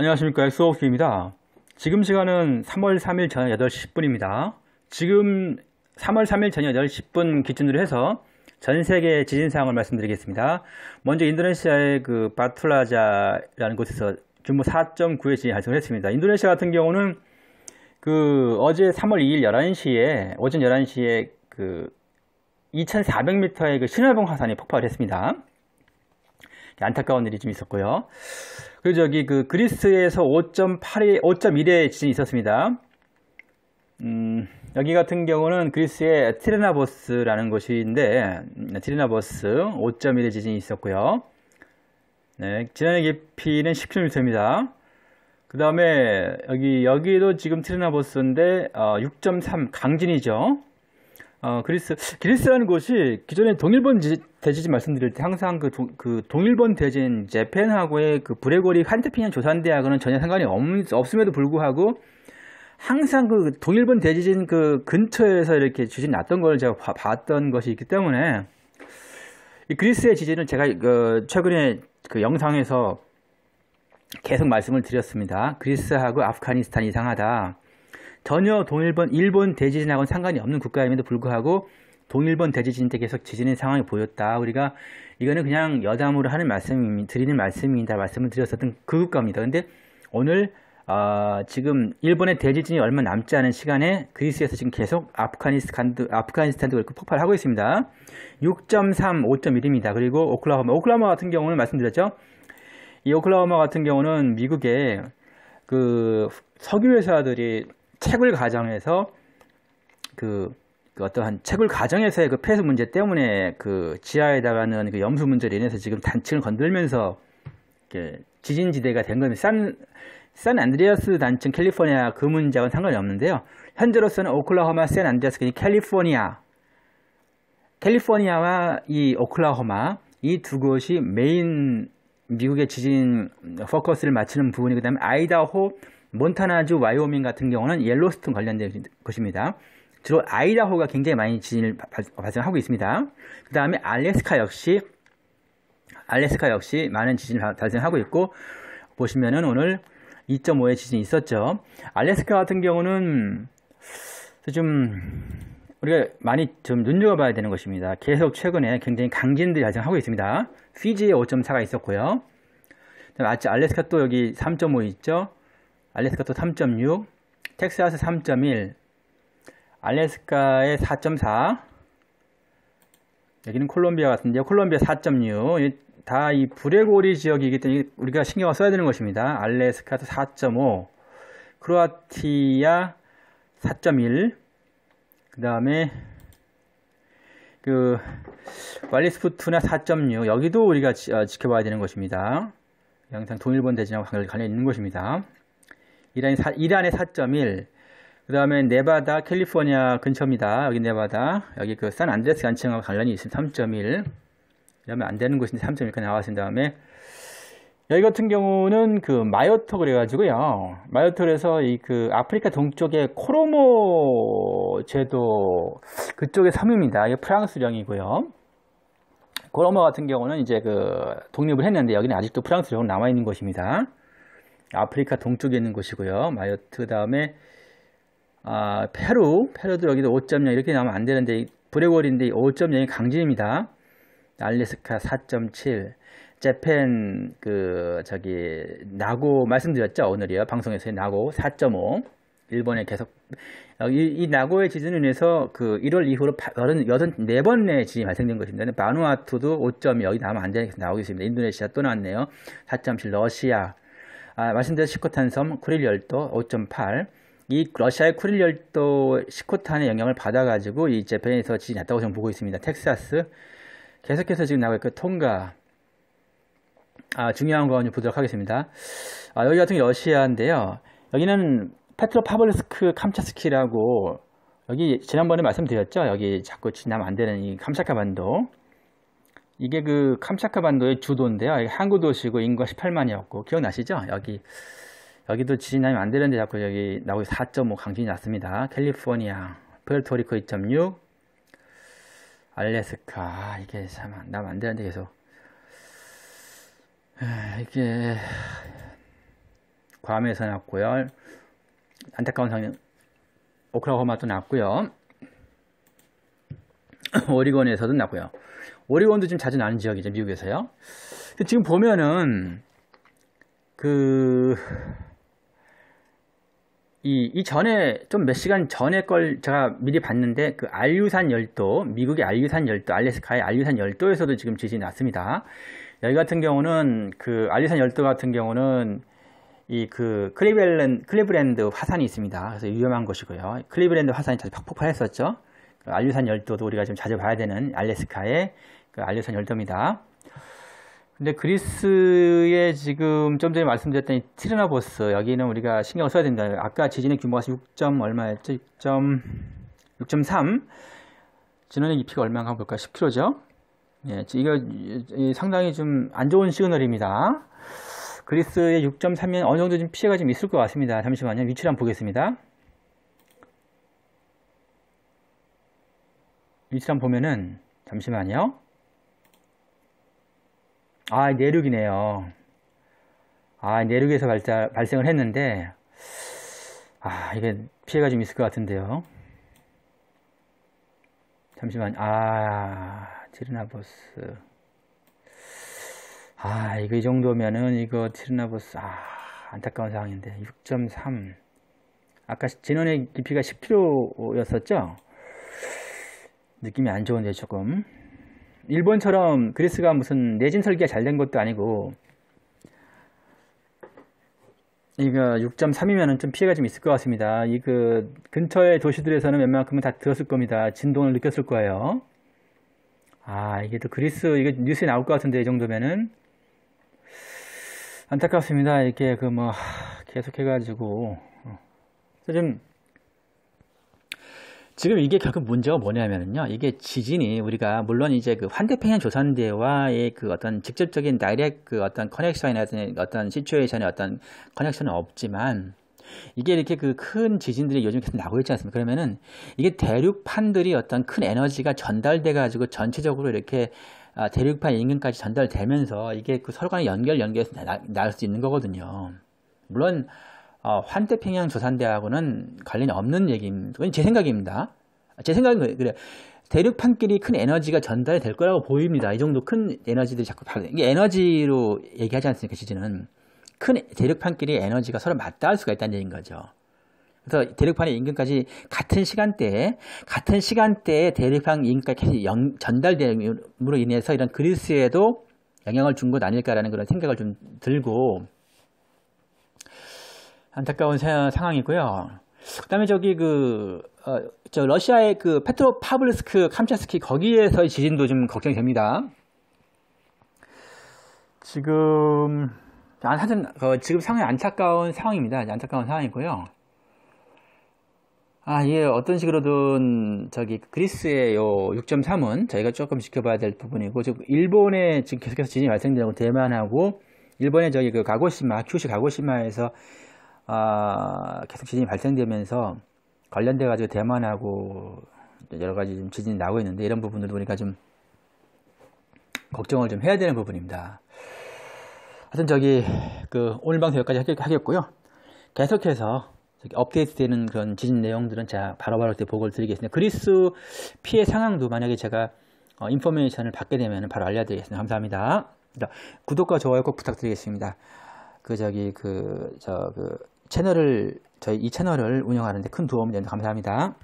안녕하십니까 엑소호스입니다 지금 시간은 3월 3일 저녁 8시 10분입니다 지금 3월 3일 저녁 8시 10분 기준으로 해서 전세계 지진 상황을 말씀드리겠습니다 먼저 인도네시아의 그 바툴라자라는 곳에서 규모 4.9의 지진이 발생을 했습니다 인도네시아 같은 경우는 그 어제 3월 2일 11시에 오전 11시에 그 2400m의 그 신화봉 화산이 폭발 했습니다 안타까운 일이 좀 있었고요. 그리고 저기 그 그리스에서 5.8에 5.1의 지진이 있었습니다. 음, 여기 같은 경우는 그리스의 티레나버스라는 곳인데 음, 티레나버스 5.1의 지진이 있었고요. 네, 지난해 깊이는 10km입니다. 그 다음에 여기 여기도 지금 트레나버스인데 어, 6.3 강진이죠. 어, 그리스, 그리스라는 곳이 기존에 동일본 지, 대지진 말씀드릴 때 항상 그, 도, 그 동일본 대진 재팬하고의 그 브레고리 한테피냐 조산대학은 전혀 상관이 없, 없음에도 불구하고 항상 그 동일본 대지진 그 근처에서 이렇게 지진 났던 걸 제가 봐, 봤던 것이 있기 때문에 이 그리스의 지진은 제가 그 최근에 그 영상에서 계속 말씀을 드렸습니다. 그리스하고 아프가니스탄 이상하다. 전혀 동일본 일본 대지진하고는 상관이 없는 국가임에도 불구하고 동일본 대지진 때 계속 지진의 상황이 보였다. 우리가 이거는 그냥 여담으로 하는 말씀 드리는 말씀입니다. 말씀을 드렸었던 그 국가입니다. 근데 오늘 어, 지금 일본의 대지진이 얼마 남지 않은 시간에 그리스에서 지금 계속 아프가니스탄도, 아프가니스탄도 그렇게 폭발하고 있습니다. 6.3, 5.1입니다. 그리고 오클라호마, 오클라호마 같은 경우는 말씀드렸죠. 이 오클라호마 같은 경우는 미국의 그 석유 회사들이 책을 가정해서 그, 그 어떠한 책을 가정에서의 그 폐수 문제 때문에 그 지하에다가는 그 염수 문제로 인해서 지금 단층을 건들면서 지진지대가 된 건데 산, 산 안드레아스 단층 캘리포니아 그 문제와는 상관이 없는데요. 현재로서는 오클라호마 샌 안드레아스 캘리포니아 캘리포니아와 이 오클라호마 이 두 곳이 메인 미국의 지진 포커스를 맞추는 부분이 그다음에 아이다호 몬타나주, 와이오밍 같은 경우는 옐로스톤 관련된 곳입니다 주로 아이다호가 굉장히 많이 지진을 발생하고 있습니다. 그 다음에 알래스카 역시 알래스카 역시 많은 지진이 발생하고 있고 보시면은 오늘 2.5의 지진이 있었죠. 알래스카 같은 경우는 좀 우리가 많이 좀 눈여겨봐야 되는 것입니다. 계속 최근에 굉장히 강진들이 발생하고 있습니다. 피지에 5.4가 있었고요. 마치 알래스카 또 여기 3.5 있죠. 알래스카도 3.6, 텍사스 3.1, 알래스카의 4.4, 여기는 콜롬비아 같은데요. 콜롬비아 4.6. 다 이브레고리 지역이기 때문에 우리가 신경을 써야 되는 것입니다. 알래스카도 4.5, 크로아티아 4.1, 그 다음에 그 왈리스푸트나 4.6 여기도 우리가 지, 어, 켜봐야 되는 것입니다. 항상 동일본 대진하고 관련이 있는 것입니다. 이란이 사, 이란의 4.1, 그 다음에 네바다, 캘리포니아 근처입니다. 여기 네바다, 여기 그 산안드레스 간층하고 관련이 있습니다. 3 1 그러면 안 되는 곳인데 3.1까지 나왔은 다음에 여기 같은 경우는 그 마요토 그래가지고요. 마요토에서 이 그 아프리카 동쪽의 코로모 제도 그쪽의 섬입니다. 이게 프랑스령이고요. 코로모 같은 경우는 이제 그 독립을 했는데 여기는 아직도 프랑스령으로 남아 있는 곳입니다. 아프리카 동쪽에 있는 곳이고요. 마요트 다음에 아, 페루, 페루도 여기도 5.0 이렇게 나오면 안 되는데 브레골인데 5.0이 강진입니다. 알래스카 4.7, 재팬 그 저기 나고 말씀드렸죠 오늘이요 방송에서의 나고 4.5, 일본에 계속 어, 이, 이 나고의 지진으로 인해서 그 1월 이후로 84번의 지진이 발생된 것입니다 바누아투도 5.0 여기 나오면 안 되는 게 나오고 있습니다. 인도네시아 또 나왔네요. 4.7 러시아 아, 말씀드린 시코탄섬 쿠릴 열도 5.8. 이 러시아의 쿠릴 열도 시코탄의 영향을 받아가지고 이 재팬에서 지진이 났다고 저는 보고 있습니다. 텍사스 계속해서 지금 나고 있고 그 통가. 아, 중요한 거 보도록 하겠습니다. 아, 여기 같은 게 러시아인데요. 여기는 페트로파블스크 캄차스키라고 여기 지난번에 말씀드렸죠. 여기 자꾸 지나면 안 되는 이 캄차카 반도. 이게 그 캄차카 반도의 주도인데요. 항구 도시고 인구 가 18만이었고 기억나시죠? 여기 여기도 지진 나면 안 되는데 자꾸 여기 나오고 4.5 강진이 났습니다. 캘리포니아, 푸에르토리코 2.6, 알래스카 아, 이게 참 나면 안 되는데 계속 아, 이게 괌에서 났고요. 안타까운 상황 오클라호마도 났고요. 오리곤에서도 나고요. 오리곤도 지금 자주 나는 지역이죠, 미국에서요. 지금 보면은 그 이, 이 전에, 좀 몇 시간 전에 걸 제가 미리 봤는데, 그 알류산 열도, 미국의 알류산 열도, 알래스카의 알류산 열도에서도 지금 지진이 났습니다. 여기 같은 경우는, 그 알류산 열도 같은 경우는, 이 그 클리블랜드, 브랜드 화산이 있습니다. 그래서 위험한 곳이고요. 클리브랜드 화산이 자주 폭발했었죠. 그 알류산 열도도 우리가 좀 자주 봐야 되는 알래스카의 그 알류산 열도입니다. 근데 그리스의 지금 좀 전에 말씀드렸던 이 티르나보스 여기는 우리가 신경을 써야 된다. 아까 지진의 규모가 6점 얼마였죠? 6 6.3 진원의 깊이가 얼마인가 한번 볼까 10km죠. 예, 이거 상당히 좀 안 좋은 시그널입니다. 그리스의 6.3면 어느 정도 좀 피해가 좀 있을 것 같습니다. 잠시만요. 위치를 한번 보겠습니다. 위치랑 보면은 잠시만요. 아 내륙이네요. 아 내륙에서 발자, 발생을 했는데 아 이게 피해가 좀 있을 것 같은데요. 잠시만 아 티르나보스 아 이거 이 정도면은 이거 티르나보스 아 안타까운 상황인데 6.3 아까 진원의 깊이가 10km였었죠? 느낌이 안 좋은데 조금 일본처럼 그리스가 무슨 내진 설계가 잘 된 것도 아니고 이거 6 3이면좀 피해가 좀 있을 것 같습니다. 이 그 근처의 도시들에서는 웬만큼은 다 들었을 겁니다. 진동을 느꼈을 거예요. 아 이게 또 그리스 이게 뉴스에 나올 것 같은데 이 정도면은 안타깝습니다. 이렇게 그 뭐 계속 해가지고 어. 좀 지금 이게 결국 문제가 뭐냐면요. 이게 지진이 우리가 물론 이제 그환태평양 조산대와의 그 어떤 직접적인 다이렉 그 어떤 커넥션이나 어떤 시츄에이션의 어떤 커넥션은 없지만 이게 이렇게 그 큰 지진들이 요즘 계속 나고 있지 않습니까? 그러면은 이게 대륙판들이 어떤 큰 에너지가 전달돼 가지고 전체적으로 이렇게 아, 대륙판 인근까지 전달되면서 이게 그 서로 간에 연결 연결해서날 수 있는 거거든요. 물론 어, 환태평양 조산대하고는 관련이 없는 얘기입니다. 제 생각입니다. 제 생각은 그래. 요 대륙판끼리 큰 에너지가 전달이 될 거라고 보입니다. 이 정도 큰 에너지들이 자꾸 바로 이게 에너지로 얘기하지 않습니까? 시즌은 큰 대륙판끼리 에너지가 서로 맞닿을 수가 있다는 얘기인 거죠. 그래서 대륙판의 임금까지 같은 시간대에 같은 시간대에 대륙판 임금까지 영, 전달됨으로 인해서 이런 그리스에도 영향을 준 것 아닐까라는 그런 생각을 좀 들고 안타까운 상황이고요. 그다음에 저기 그 어, 저 러시아의 그 페트로파블스크 캄차스키 거기에서의 지진도 좀 걱정이 됩니다. 지금 사실 아, 어, 지금 상황이 안타까운 상황입니다. 안타까운 상황이고요. 아, 이게 예, 어떤 식으로든 저기 그 그리스의 요 6.3은 저희가 조금 지켜봐야 될 부분이고 지금 일본에 지금 계속해서 지진이 발생되고 대만하고 일본의 저기 그 가고시마 큐시 가고시마에서 아, 계속 지진이 발생되면서 관련돼 가지고 대만하고 여러 가지 좀 지진이 나고 있는데 이런 부분들 보니까 좀 걱정을 좀 해야 되는 부분입니다. 하여튼 저기 그 오늘 방송 여기까지 하겠고요. 계속해서 업데이트 되는 그런 지진 내용들은 제가 바로바로 때 보고를 드리겠습니다. 그리스 피해 상황도 만약에 제가 어, 인포메이션을 받게 되면 바로 알려드리겠습니다. 감사합니다. 구독과 좋아요 꼭 부탁드리겠습니다. 그 저기 그 저그 채널을 저희 이 채널을 운영하는데 큰 도움이 되는 감사합니다.